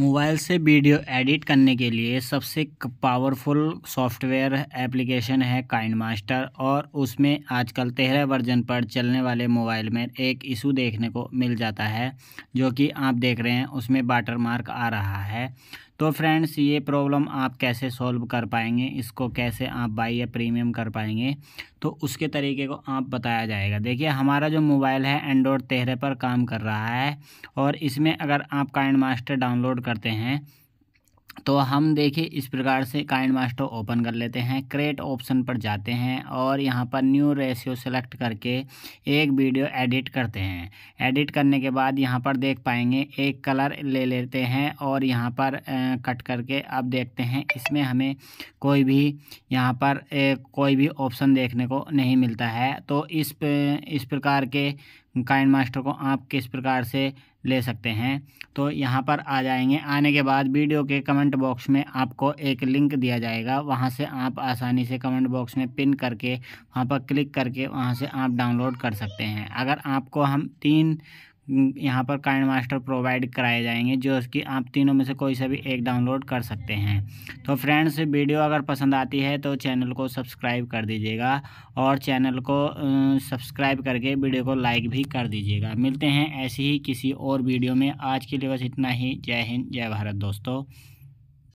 mobile से video edit करने के लिए सबसे पावरफुल सॉफ्टवेयर एप्लीकेशन है काइंड मास्टर और उसमें आजकल तेरह वर्जन पर चलने वाले मोबाइल में एक इशू देखने को मिल जाता है जो कि आप देख रहे हैं उसमें वाटर मार्क आ रहा है तो फ्रेंड्स ये प्रॉब्लम आप कैसे सॉल्व कर पाएंगे इसको कैसे आप बाई या प्रीमियम कर पाएंगे तो उसके तरीके को आप बताया जाएगा देखिए हमारा जो मोबाइल है एंड्रॉयड तेरह पर काम कर रहा है और इसमें अगर आप काइंड मास्टर डाउनलोड करते हैं तो हम देखिए इस प्रकार से काइंड मास्टर ओपन कर लेते हैं क्रिएट ऑप्शन पर जाते हैं और यहाँ पर न्यू रेशियो सेलेक्ट करके एक वीडियो एडिट करते हैं एडिट करने के बाद यहाँ पर देख पाएंगे एक कलर ले लेते हैं और यहाँ पर कट करके अब देखते हैं इसमें हमें कोई भी यहाँ पर कोई भी ऑप्शन देखने को नहीं मिलता है तो इस इस प्रकार के काइन मास्टर को आप किस प्रकार से ले सकते हैं तो यहाँ पर आ जाएंगे आने के बाद वीडियो के कमेंट बॉक्स में आपको एक लिंक दिया जाएगा वहाँ से आप आसानी से कमेंट बॉक्स में पिन करके वहाँ पर क्लिक करके वहाँ से आप डाउनलोड कर सकते हैं अगर आपको हम तीन यहाँ पर काइंड मास्टर प्रोवाइड कराए जाएंगे जो उसकी आप तीनों में से कोई सा भी एक डाउनलोड कर सकते हैं तो फ्रेंड्स वीडियो अगर पसंद आती है तो चैनल को सब्सक्राइब कर दीजिएगा और चैनल को सब्सक्राइब करके वीडियो को लाइक भी कर दीजिएगा मिलते हैं ऐसी ही किसी और वीडियो में आज के लिए बस इतना ही जय हिंद जय भारत दोस्तों